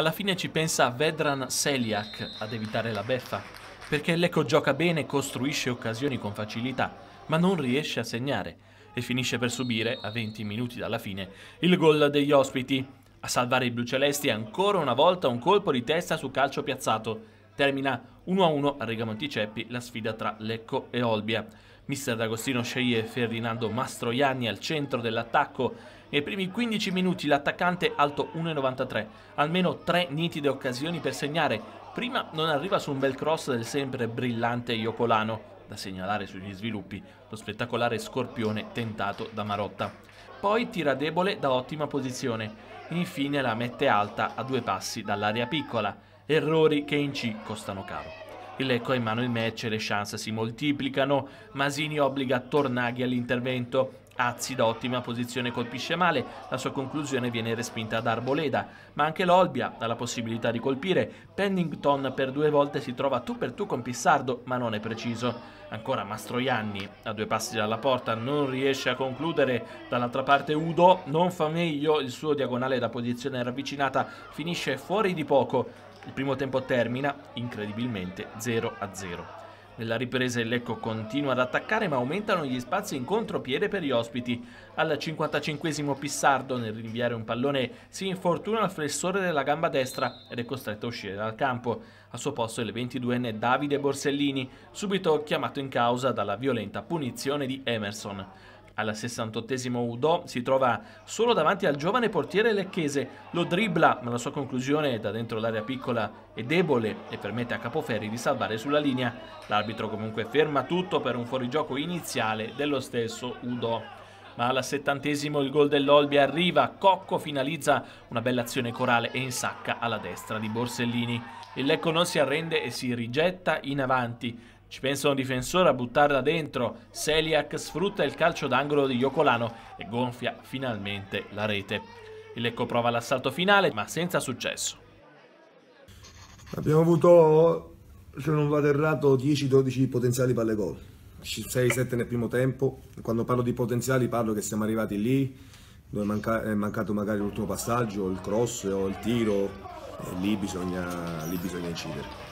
Alla fine ci pensa Vedran Seliak ad evitare la beffa, perché l'Eco gioca bene e costruisce occasioni con facilità, ma non riesce a segnare e finisce per subire, a 20 minuti dalla fine, il gol degli ospiti. A salvare i blucelesti ancora una volta un colpo di testa su calcio piazzato. Termina 1-1 a Rigamonti Ceppi la sfida tra Lecco e Olbia. Mister D'Agostino sceglie Ferdinando Mastroianni al centro dell'attacco nei primi 15 minuti l'attaccante alto 1,93, almeno tre nitide occasioni per segnare. Prima non arriva su un bel cross del sempre brillante Iocolano, da segnalare sugli sviluppi, lo spettacolare scorpione tentato da Marotta. Poi tira debole da ottima posizione. Infine la mette alta a due passi dall'area piccola. Errori che in C costano caro. Il Lecco ha in mano il match e le chance si moltiplicano. Masini obbliga Tornaghi all'intervento. Azzi da ottima posizione colpisce male, la sua conclusione viene respinta da Arboleda, ma anche l'Olbia ha la possibilità di colpire, Pennington per due volte si trova tu per tu con Pissardo ma non è preciso. Ancora Mastroianni a due passi dalla porta non riesce a concludere, dall'altra parte Udo non fa meglio, il suo diagonale da posizione ravvicinata finisce fuori di poco, il primo tempo termina incredibilmente 0 a 0. Nella ripresa il Lecco continua ad attaccare ma aumentano gli spazi in contropiede per gli ospiti. Al 55 Pissardo nel rinviare un pallone si infortuna al flessore della gamba destra ed è costretto a uscire dal campo. Al suo posto il 22enne Davide Borsellini, subito chiamato in causa dalla violenta punizione di Emerson. Al 68 Udo si trova solo davanti al giovane portiere lecchese, lo dribbla ma la sua conclusione da dentro l'area piccola è debole e permette a Capoferri di salvare sulla linea. L'arbitro comunque ferma tutto per un fuorigioco iniziale dello stesso Udo ma al settantesimo il gol dell'Olbi arriva, Cocco finalizza una bella azione corale e insacca alla destra di Borsellini. Il Lecco non si arrende e si rigetta in avanti, ci pensa un difensore a buttarla dentro, Seliak sfrutta il calcio d'angolo di Jocolano e gonfia finalmente la rete. Il Lecco prova l'assalto finale ma senza successo. Abbiamo avuto, se non vado errato, 10-12 potenziali palle gol. 6-7 nel primo tempo. Quando parlo di potenziali parlo che siamo arrivati lì dove è mancato magari l'ultimo passaggio, il cross o il tiro. E lì bisogna, lì bisogna incidere.